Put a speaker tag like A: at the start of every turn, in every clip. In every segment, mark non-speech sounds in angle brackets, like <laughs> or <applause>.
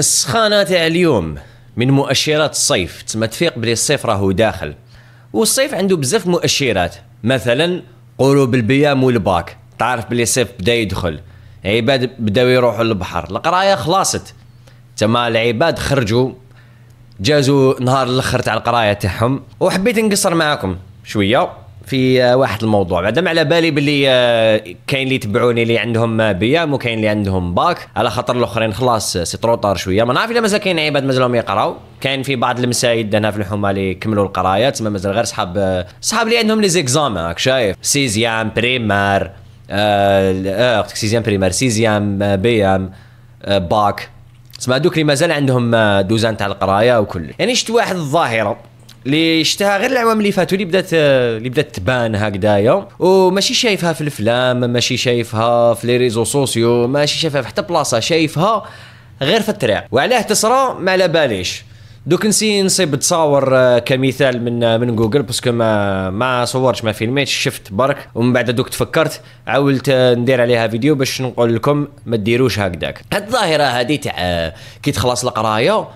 A: السخانه تاع اليوم من مؤشرات الصيف تما تفيق بلي الصيف راهو داخل والصيف عنده بزاف مؤشرات مثلا قلوب البيام والباك تعرف بلي الصيف بدا يدخل عباد بداو يروحوا للبحر القرايه خلاصت تما العباد خرجوا جازوا نهار الاخر تاع القرايه تاعهم وحبيت نقصر معاكم شويه في آه، واحد الموضوع بعدا على بالي باللي آه، كاين اللي يتبعوني اللي عندهم آه، بيام وكاين اللي عندهم باك على خاطر الاخرين خلاص سي طار شويه ما نعرف الا مازال كاين عباد مازالهم يقراو كاين في بعض المسايد هنا في الحومه اللي كملوا القرايه تما مازال غير صحاب صحاب اللي عندهم لي زيكزام راك شايف سيزيام بريمار اه سيزيام بريمار سيزيام بيام باك تسمى هذوك اللي مازال عندهم دوزان تاع القرايه وكل يعني شفت واحد الظاهره اللي شفتها غير العوام اللي فاتوا اللي بدات آه، اللي بدات تبان هكذايا وماشي شايفها في الافلام ماشي شايفها في لي ريزو سوسيو ماشي شايفها في حتى بلاصه شايفها غير في التراع وعلاه تصرى ما على باليش دوك نسي نصيب تصاور آه، كمثال من آه، من جوجل باسكو ما ما صورتش ما فيلميتش شفت برك ومن بعد دوك تفكرت عاولت ندير عليها فيديو باش نقول لكم ما ديروش هكذاك هاد الظاهره هذه تاع كي تخلص القرايه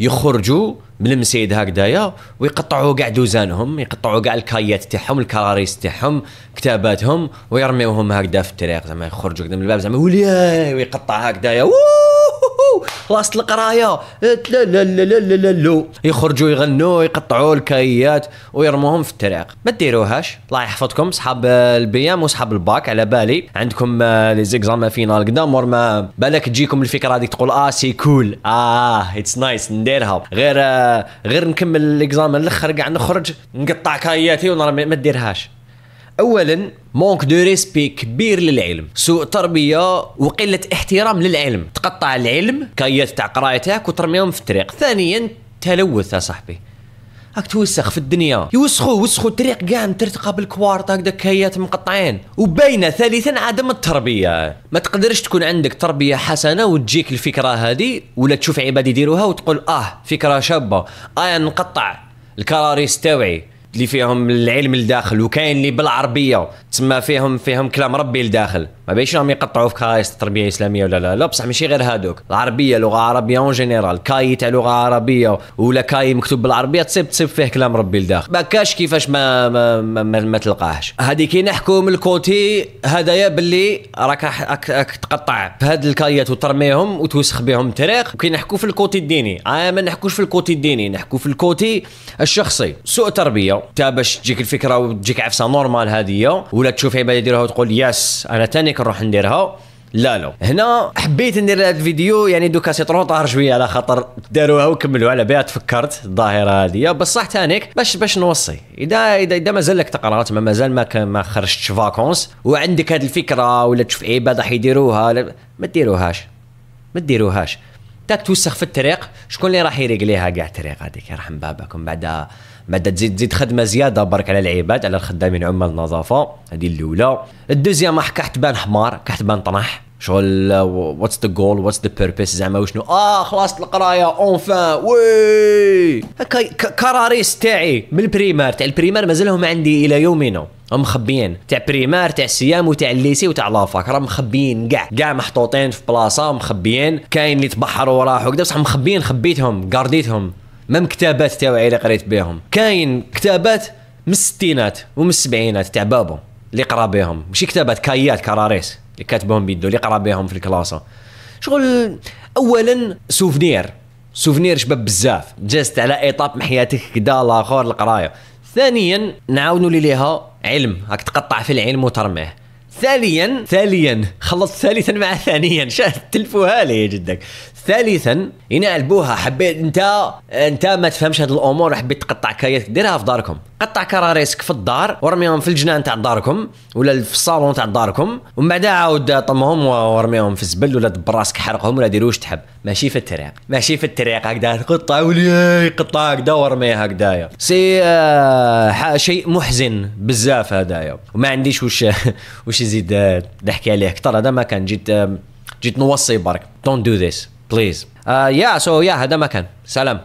A: يخرجوا من المسيد هكذايا ويقطعوا كاع دوزانهم يقطعوا كاع الكايات تاعهم الكراريس تاعهم كتاباتهم ويرميوهم هكذا في الطريق زعما يخرجوا من الباب زعما ويقطع هكذايا خلاصه القرايه لا لا لا لا لا لا يخرجوا يغنوا يقطعوا الكايات ويرموهم في الطريق ما ديروهاش الله يحفظكم صحاب البيام وصحاب الباك على بالي عندكم آه، لي زيكزام فينال كدا مور ما بالك تجيكم الفكره هذيك تقول اه سي كول اه اتس نايس نديرها غير آه، غير نكمل الاكزام الاخر كاع نخرج نقطع كاياتي ونرمي ما ديرهاش اولا مونك دو ريسبي كبير للعلم سوء تربيه وقله احترام للعلم تقطع العلم كايات تاع قرايتك وترميهم في الطريق ثانيا تلوث يا صاحبي راك توسخ في الدنيا يوسخوا وسخوا الطريق كاع ترتقى بالكوارت هكذا كايات مقطعين وبين ثالثا عدم التربيه ما تقدرش تكون عندك تربيه حسنه وتجيك الفكره هذه ولا تشوف عباد يديروها وتقول اه فكره شابه اه يعني نقطع الكراريس تاوعي اللي فيهم العلم لداخل وكاين اللي بالعربيه تسمى فيهم فيهم كلام ربي لداخل ما بيش راهم يقطعوا في كايس التربيه الاسلاميه ولا لا لا بصح ماشي غير هادوك العربيه لغه عربيه اون جينيرال كاي تاع لغه عربيه ولا كاي مكتوب بالعربيه تصيب تصيب فيه كلام ربي لداخل ما كاش كيفاش ما ما, ما, ما, ما تلقاهش هادي كي نحكوا من الكوتي هدايا باللي راك راك تقطع في هاد الكايات وترميهم وتوسخ بهم الطريق كي نحكوا في الكوتي الديني آه ما نحكوش في الكوتي الديني نحكوا في الكوتي الشخصي سوء تربيه تا باش تجيك الفكره وتجيك عفسه نورمال هذه ولا تشوف عباد يديروها وتقول يس انا تاني كنروح نديرها لا لا هنا حبيت ندير هذا الفيديو يعني دوكا سي طرون طار شويه على خاطر داروها وكملوا على بها تفكرت الظاهره هذه بصح تانيك باش باش نوصي اذا اذا, إذا لك تقرا ما مازال ما ما خرجتش فاكونس وعندك هذه الفكره ولا تشوف عباد راح يديروها ما ديروهاش ما ديروهاش تاك توسخ في الطريق شكون اللي راح يريقليها كاع الطريق هذيك يرحم باباكم بعد بعد تزيد تزيد خدمه زياده برك على العباد على الخدامين عمال النظافه هذه الاولى الدوزيام راح كاع تبان حمار كاع تبان طنح شغل واتس ذا جول واتس ذا بيربيس زعما وشنو اه خلاص القرايه اونفان وي هكا كراريس تاعي من البريمار تاع البريمار مازالهم عندي الى يومنا هم مخبيين تاع بريمار تاع سيام وتاع الليسي وتاع لافاك راهم مخبيين كاع كاع محطوطين في بلاصه مخبيين كاين اللي تبحروا وراحوا كذا بصح مخبيين خبيتهم قارديتهم مام كتابات تاعي اللي قريت بهم كاين كتابات من الستينات ومن السبعينات تاع بابهم اللي قرا بهم ماشي كتابات كايات كراريس اللي كاتبهم بيدو اللي قرا بهم في الكلاسه شغل اولا سوفنير سوفنير شباب بزاف جاست على ايطاب من حياتك كدا لاخور القرايه ثانيا نعاونوا لي ليها علم راك تقطع في العلم وترميه ثانيا ثانيا خلصت ثالثا مع ثانيا <laughs> شاهد تلفوها لي جدك ثالثا ينعلبوها حبيت انت انت ما تفهمش هاد الامور حبيت تقطع كايات ديرها في داركم قطع كراريسك في الدار ورميهم في الجنان تاع داركم ولا في الصالون تاع داركم ومن بعد عاود طمهم ورميهم في الزبل ولا دبر راسك حرقهم ولا دير واش تحب ماشي في الطريق ماشي في الطريق هكذا قطع ولي قطع هكذا ورميها هكذايا سي آه شيء محزن بزاف هذايا وما عنديش واش <laughs> واش يزيد آه، نحكي عليه اكثر هذا ما كان جيت جيت نوصي برك دونت دو ذيس بليز يا سو يا هذا ما كان سلام